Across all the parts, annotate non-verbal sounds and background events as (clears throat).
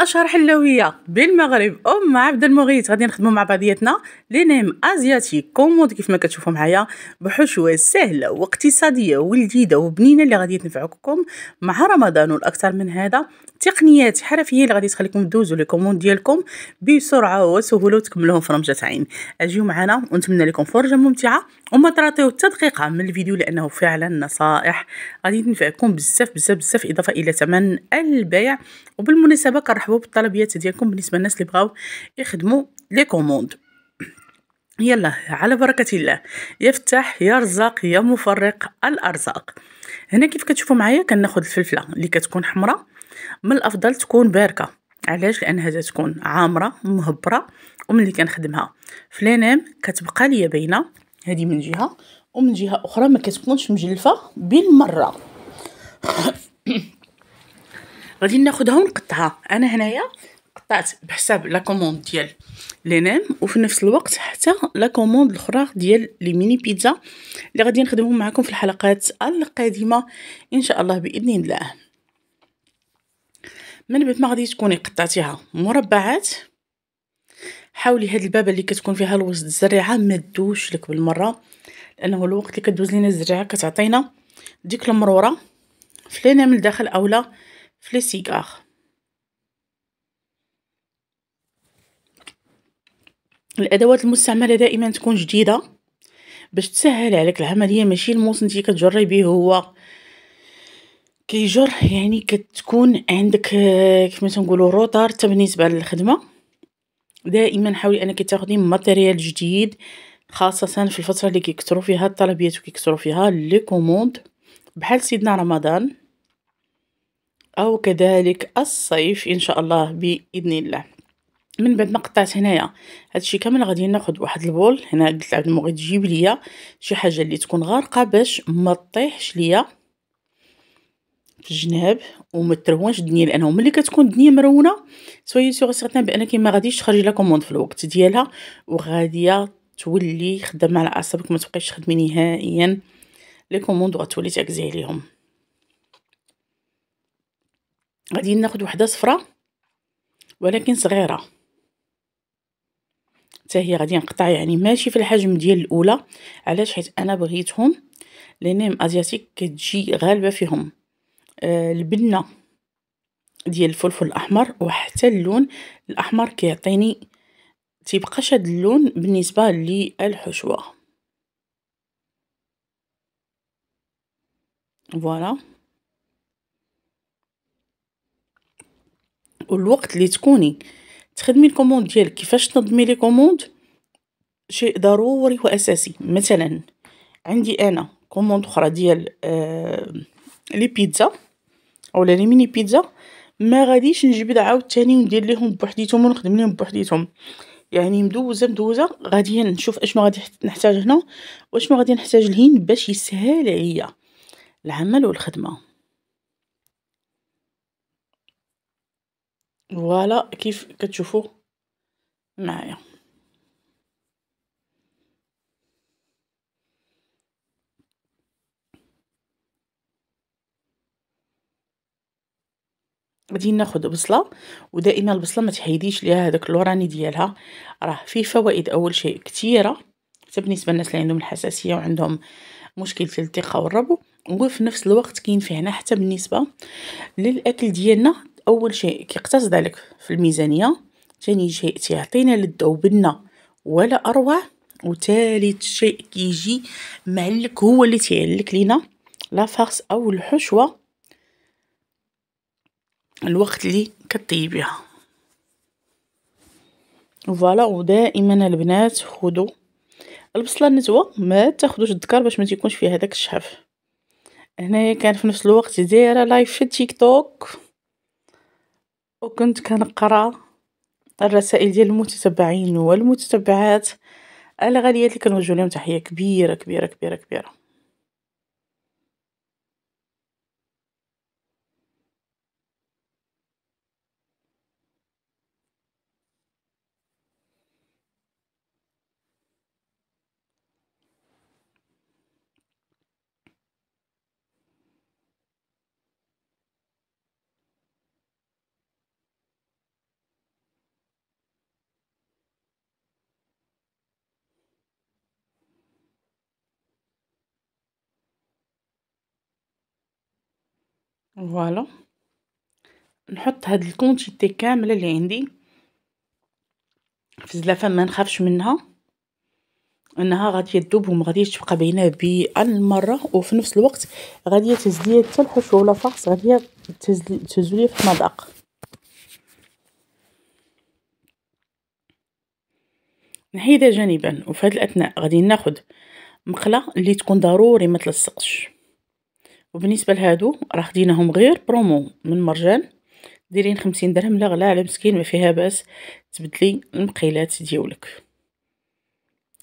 اشهر حلويه بالمغرب ام عبد المغيث غادي نخدموا مع بعضياتنا لينيم ازياتي كومود كيف ما كتشوفوا معايا بحشوه سهله واقتصاديه ولذيذه وبنينه اللي غادي تنفعكم مع رمضان والاكثر من هذا تقنيات حرفيه اللي غادي تخليكم دوزوا لي كوموند ديالكم بسرعه وسهوله وتكملوهم في رمجه عين اجيو معنا ونتمنى لكم فرجه ممتعه وما تراطيو حتى دقيقه من الفيديو لانه فعلا نصائح غادي تنفعكم بزاف بزاف بزاف اضافه الى ثمن البيع وبالمناسبه كنرحب مرحبا بالطلبيات ديالكم بالنسبه للناس اللي بغاو يخدموا لي كوموند يلا على بركة الله يفتح يا رزاق يا مفرق الأرزاق هنا كيف كتشوفوا معايا كناخد الفلفلة اللي كتكون حمراء من الأفضل تكون باركة علاش لأنها تكون عامرة مهبرة وملي كنخدمها في لينام كتبقى ليا باينة هذه من جهة ومن جهة أخرى ما كتكونش مجلفة بالمرة (coughs) غادي ناخدها ونقطعها انا هنايا قطعت بحساب لا كوموند ديال لينام وفي نفس الوقت حتى لا كوموند الاخرى ديال لي ميني بيتزا اللي غادي نخدمهم معكم في الحلقات القادمه ان شاء الله باذن الله من بعد ما غادي تكوني قطعتيها مربعات حاولي هاد البابه اللي كتكون فيها الوسط الزريعه ما تدوش لك بالمره لانه الوقت اللي كدوز لينا الزريعه كتعطينا ديك المروره فلينا من الداخل اولا في لي الادوات المستعمله دائما تكون جديده باش تسهل عليك العمليه ماشي الموس انت كتجري به هو كيجر يعني كتكون عندك آه، ما تنقولوا روتار حتى بالنسبه للخدمه دائما حاولي انك تاخدي ماتيريال جديد خاصه في الفتره اللي كيكثروا فيها الطلبيات وكيكثروا فيها لي كوموند بحال سيدنا رمضان أو كذلك الصيف إن شاء الله بإذن الله من بعد ما قطعت هنايا هادشي كامل غادي ناخد واحد البول هنا قلت لعبد المغي تجيب ليا شي حاجه اللي تكون غارقه باش ما تطيحش ليا في الجناب وما ترونش الدنيا لانه ملي كتكون الدنيا مرونه سوي سيغ سيغتان بانك ما غاديش تخرجي لا كوموند في الوقت ديالها وغاديه تولي خدامه على اعصابك ما تبقايش تخدمي نهائيا لي كوموند وغتولي تعكزي عليهم غادي ناخد وحده صفراء ولكن صغيره حتى هي غادي نقطع يعني ماشي في الحجم ديال الاولى علاش حيت انا بغيتهم لانهم ازياتيك كتجي غالبه فيهم آه البنه ديال الفلفل الاحمر وحتى اللون الاحمر كيعطيني تيبقى شاد اللون بالنسبه للحشوه فوالا والوقت اللي تكوني تخدمي الكوموند ديالك كيفاش تنظمي لي كوموند شيء ضروري واساسي مثلا عندي انا كوموند اخرى ديال آه لي بيتزا اولا لي ميني بيتزا ما غاديش نجبد عاوتاني وندير ليهم بوحديتهم ونخدم ليهم بوحديتهم يعني مدوزه مدوزه غادي نشوف اشنو غادي نحتاج هنا واشنو غادي نحتاج لهين باش يسهل عليا العمل والخدمه فوالا كيف كتشوفوا معايا غادي ناخذ بصله ودائما البصله ما تحيديش ليها هذاك اللوراني ديالها راه فيه فوائد اول شيء كثيره حتى بالنسبه للناس اللي عندهم الحساسيه وعندهم مشكل الثقه والربو وفي نفس الوقت كاين فيه هنا حتى بالنسبه للاكل ديالنا أول شيء كيقتص ذلك في الميزانية ثاني شيء تيعطينا للدو وبنة ولا أروع وثالث شيء كيجي معلك هو اللي تيعلك لينا لا فارس أو الحشوة الوقت اللي كطيبيها فوالا ودائما البنات خدو البصله النتوه ما تاخدوش الذكر باش ما تيكونش فيها هذاك الشحف هنايا كان في نفس الوقت دايره لايف في تيك توك وكنت كنقرا الرسائل ديال المتتبعين والمتتبعات الغاليات اللي كنوجه ليهم تحية كبيرة كبيرة كبيرة كبيرة فوالا نحط هاد الكونتيتي كامله اللي عندي في الزلافه ما نخافش منها انها غادي تذوب وما غاديش تبقى باينه بالمره وفي نفس الوقت غادي تهز ليا حتى الحشوه ولا فاقس غادي تهز في المذاق نحيدها جانبا وفي هاد الاثناء غادي ناخد مقله اللي تكون ضروري ما تلصقش وبالنسبه لهادو راه خديناهم غير برومو من مرجان دايرين خمسين درهم لا غلا على مسكين ما فيها باس تبدلي المقيلات ديولك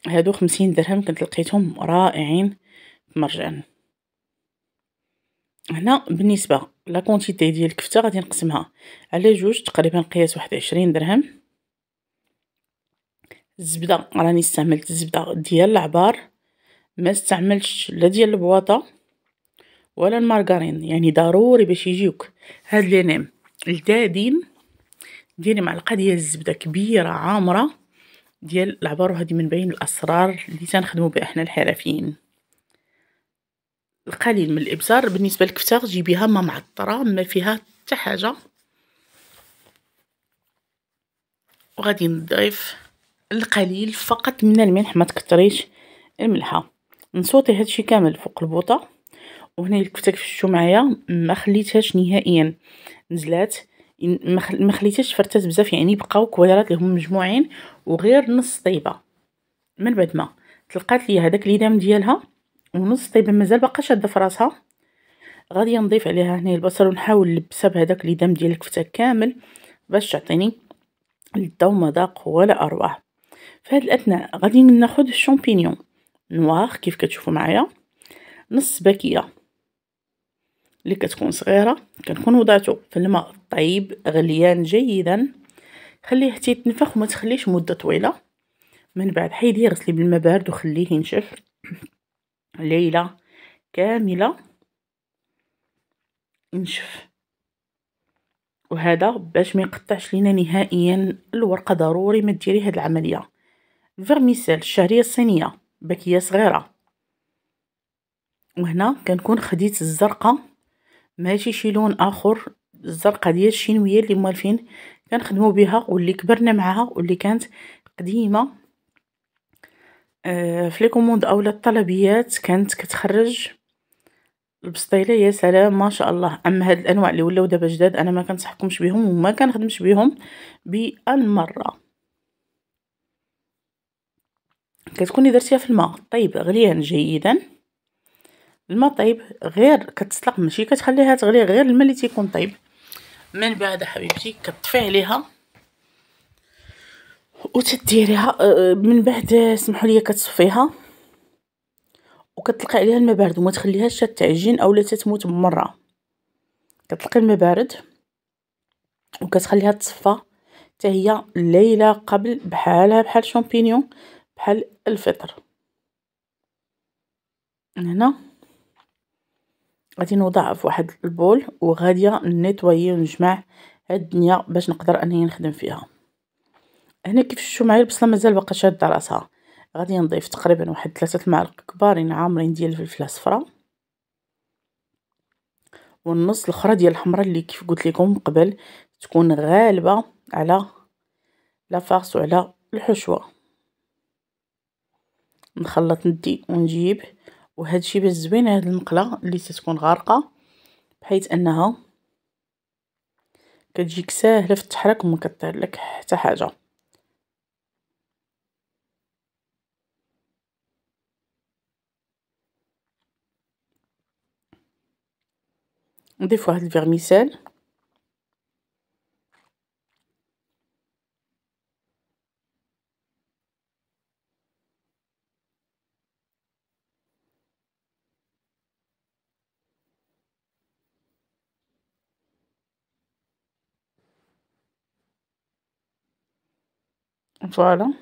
هادو خمسين درهم كنت لقيتهم رائعين في مرجان هنا بالنسبه لا كونتيتي ديال الكفته غادي نقسمها على جوج تقريبا قياس واحد عشرين درهم الزبده راني استعملت الزبده ديال العبار ما استعملتش لا ديال البواطه ولا المارغرين يعني ضروري باش يجيوك هاد نيم الدادين ديري معلقه ديال الزبده كبيره عامره ديال العبار وهادي من بين الاسرار اللي تنخدموا بها حنا الحرفيين القليل من الابزار بالنسبه للكفته جيبيها ما معطره ما فيها حتى حاجه وغادي نضيف القليل فقط من الملح ما تكتريش الملحه نصوتي هادشي كامل فوق البوطه وهنا الكفتة كفتو معايا ما خليتهاش نهائيا نزلات ما خليتهاش فرتات بزاف يعني بقاو كويرات اللي هما مجموعين وغير نص طيبه من بعد ما تلقات لي هذاك ليدام ديالها ونص طيبه مازال باقا شاده في راسها غادي نضيف عليها هنا البصل ونحاول نلبسها بهذاك ليدام ديال الكفته كامل باش تعطيني لذه مذاق ولا اروع في هاد الاثناء غادي ناخذ الشامبينيون نوار كيف كتشوفوا معايا نص باكيه اللي كتكون صغيره كنكون وضعته في الماء الطيب غليان جيدا خليه حتى يتنفخ وما تخليش مده طويله من بعد حيدي غسلي بالماء بارد وخليه ينشف (clears throat) ليله كامله ينشف وهذا باش ما يقطعش لينا نهائيا الورقه ضروري ما ديري هاد العمليه فيرميسيل الشهريه الصينيه بكيه صغيره وهنا كنكون خديت الزرقه ماشي شي لون اخر الزرقه ديال الشينويه اللي موالفين كنخدمو بها واللي كبرنا معاها واللي كانت قديمه آه، في لي كوموند اولا الطلبيات كانت كتخرج البسطيله يا سلام ما شاء الله اما هاد الانواع اللي ولاو دابا جداد انا ما كنصحكمش بهم وما كنخدمش بهم بالمره كتكوني درتيها في الماء طيب غليان جيدا الماء طيب غير كتسلق ماشي كتخليها تغلي غير الماء اللي تيكون طيب من بعد حبيبتي كطفي عليها وتديريها آه، آه، من بعد سمحوا لي كتصفيها وكتلقي عليها الماء بارد وما تخليهاش تعجن اولا تتموت بمره كتلقي الماء بارد وكتخليها تصفى حتى هي الليله قبل بحالها بحال شامبينيون بحال الفطر هنا غادي نوضعها في واحد البول وغادية نيطويي ونجمع هاد الدنيا باش نقدر انني نخدم فيها هنا كيف شفتوا معايا البصله مازال باقا شاده راسها غادي نضيف تقريبا واحد ثلاثه المعالق كبارين عامرين ديال الفلفله الاصفر والنص الاخرى ديال الحمراء اللي كيف قلت لكم قبل تكون غالبه على لا فارس وعلى الحشوه نخلط ندي ونجيب وهذا الشيء باش زوين هذه المقلة اللي تتكون غارقة بحيث انها كتجيك ساهلة في التحرك وما لك حتى حاجة نضيف واحد الفيرميسيل فوالا،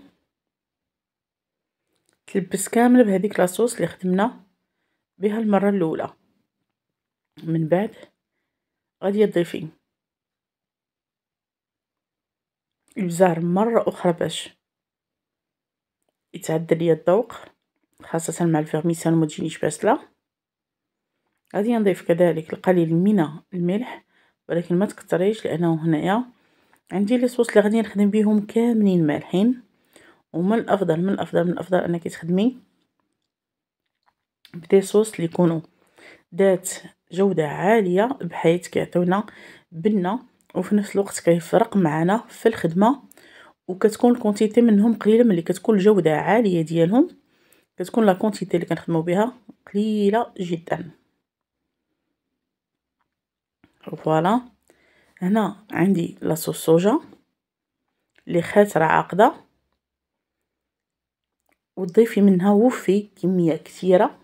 تلبس كامل بهذيك لاصوص اللي خدمنا بها المره الاولى من بعد غادي ضيفي البزار مره أخرى باش يتعدل ليا الذوق خاصة مع الفيغميسان ومتجينيش باسلة، غادي نضيف كذلك القليل من الملح ولكن ما تكتريش لأنه هنايا. عندي لي صوص اللي غادي نخدم بيهم كاملين مالحين ومن الافضل من الافضل من الافضل انك تخدمي بدي صوص اللي يكونوا ذات جوده عاليه بحيث كيعطيونا بنه وفي نفس الوقت كيفرق معنا في الخدمه وكتكون الكونتيتي منهم قليله ملي كتكون الجوده عاليه ديالهم كتكون لا كونتيتي اللي كنخدمو بها قليله جدا فوالا هنا عندي لاصوص صوجا اللي خاترة عاقدة وتضيفي منها وفي كمية كثيرة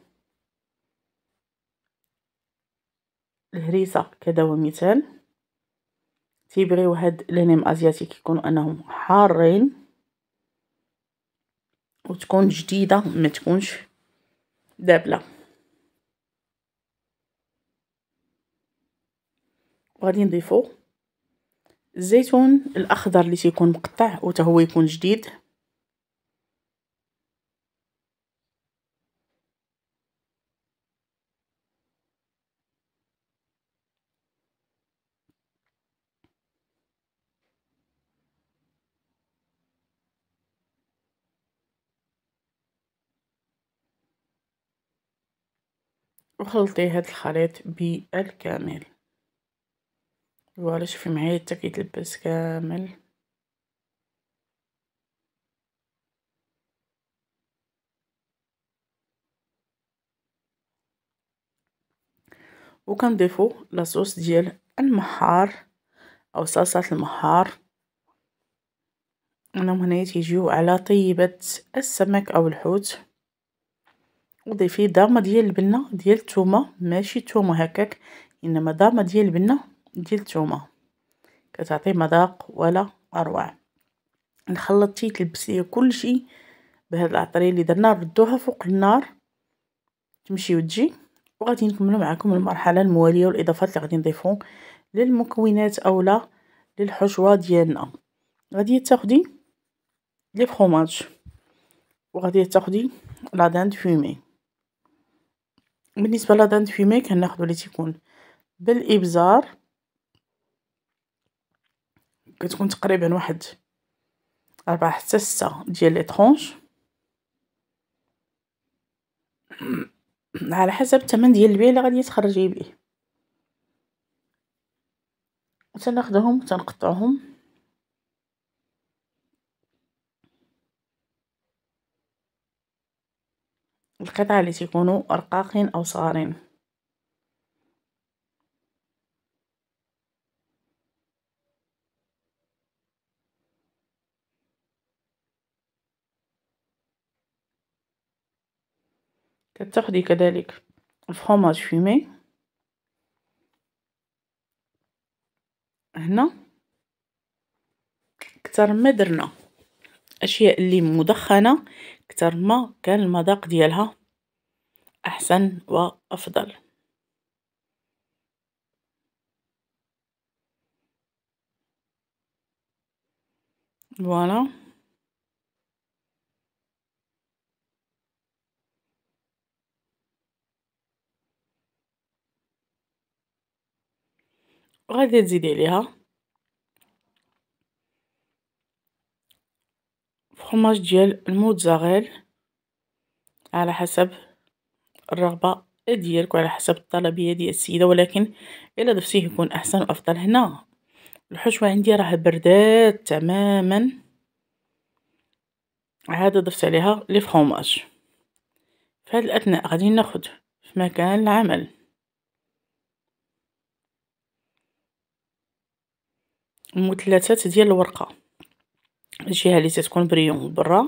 الهريسة كدوا مثال تيبغيو هاد لانيم ازياتيك يكونوا انهم حارين وتكون جديدة ما تكونش دابلة وغادي نضيفو الزيتون الأخضر اللي تيكون مقطع وتا هو يكون جديد وخلطي هاد الخليط بالكامل فوالا شوفي معايا حتى كيتلبس كامل وكنضيفو لاصوص ديال المحار او صلصه المحار انهم هنايا تيجيو على طيبه السمك او الحوت وضيفي ضامه ديال البنه ديال الثومه ماشي الثومه هكاك انما ضامه ديال البنه ديال التومة كتعطي مذاق ولا اروع نخلط شي كل كلشي بهاد العطريه اللي درنا ردوها فوق النار تمشي وتجي وغادي نكملوا معكم المرحله المواليه والاضافات اللي غادي نضيفو للمكونات اولا للحشوه ديالنا غادي تاخدي لي فروماج وغادي تاخدي لا داند فيمي بالنسبه لا داند فيمي كناخذوا اللي تيكون بالابزار كتكون تقريبا واحد أربعة حتى ستة ديال لي طخونش (clears throat) على حسب الثمن ديال البيع اللي غادي تخرجي بيه تناخدهم تنقطعهم القطع اللي تيكونوا رقاقين او صغارين تاخدي كذلك الفرماج فومي هنا كتر ما درنا اشياء اللي مدخنه كتر ما كان المذاق ديالها احسن وافضل فوالا وغادي تزيدي عليها فرماج ديال الموتزاريل على حسب الرغبه ديالك وعلى حسب الطلبيه ديال السيده ولكن الا ضفتيه يكون احسن وافضل هنا الحشوه عندي راه بردات تماما عاد ضفت عليها لي فرماج في الاثناء غادي ناخذ في مكان العمل المثلثات ديال الورقه الجهه اللي تتكون بريون برا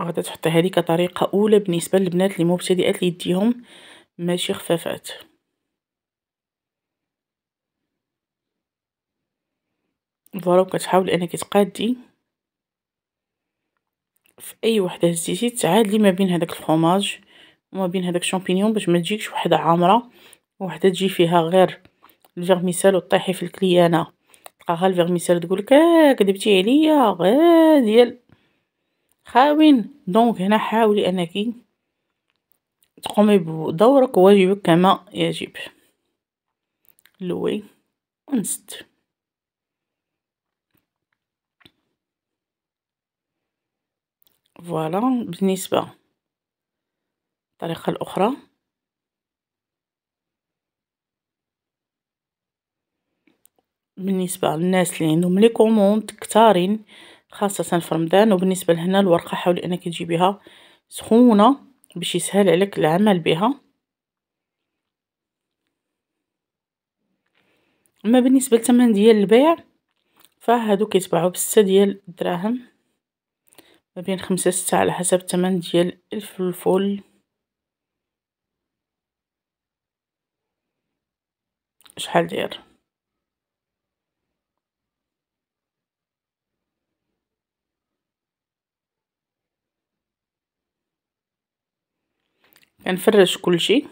غادي تحط هذه كطريقه اولى بالنسبه للبنات اللي مبتدئات اللي يديهم ماشي خفافات فوالا كتحاول انك تقادي في اي وحده هزيتي تعادلي ما بين هذاك الفرماج وما بين هذاك الشامبينيون باش ما تجيكش وحده عامره وحده تجي فيها غير الفيرميسال وطيحي في الكليانه تلقاها الفيرميسال تقول لك آه، كذبتي عليا غير ديال خاوين دونك هنا حاولي انك تقومي بدورك وواجبك كما يجب لوي ونست فوالا بالنسبه الطريقه الاخرى بالنسبه للناس اللي عندهم لي كوموند كتارين خاصه في رمضان وبالنسبه لهنا الورقه حاولي انك تجيبيها سخونه باش يسهل عليك العمل بها اما بالنسبه لثمن ديال البيع فهادو كيتباعو بستة ديال الدراهم ما بين خمسة ستة على حسب الثمن ديال الفلفل شحال داير كنفرش كلشي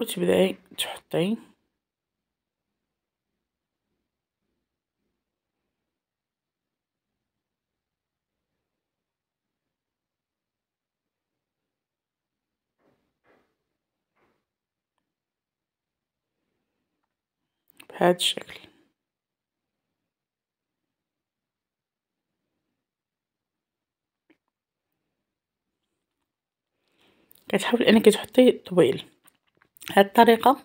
وتبداي تحطي بهذا الشكل كتحاول انك تحطي طويل هاد الطريقه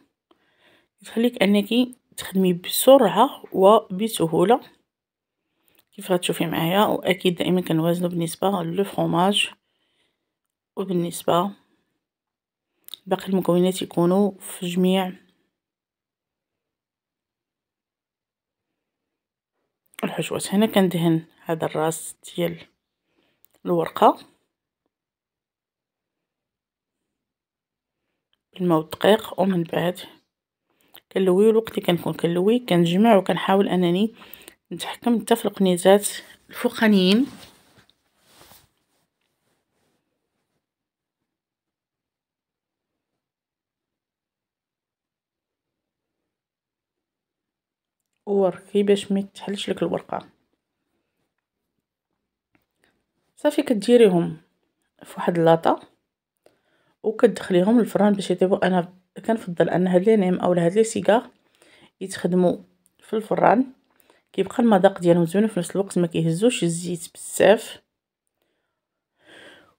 كتخليك انك تخدمي بسرعه وبسهوله كيف غتشوفي معايا واكيد دائما كنوازنوا بالنسبه لو فرomage وبالنسبه باقي المكونات يكونوا في جميع الحشوات هنا كندهن هذا الراس ديال الورقه الماء والدقيق ومن بعد كنلوي الوقت اللي كنكون كنلوي كنجمع وكنحاول انني نتحكم حتى في القنيزات الفوقانيين وركي باش ما تحلش لك الورقه صافي كديريهم في واحد لاطه وكتدخليهم الفران باش يطيبو انا كنفضل ان هاد لي نيم اولا هاد لي سيغار يتخدمو في الفران كيبقى المذاق ديالهم زوين وفي نفس الوقت ما كيهزوش الزيت بزاف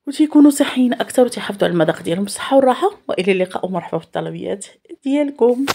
وتيكونوا صحيين اكثر وتحافظوا على المذاق ديالهم بالصحه والراحه والى اللقاء ومرحبا الطلبيات ديالكم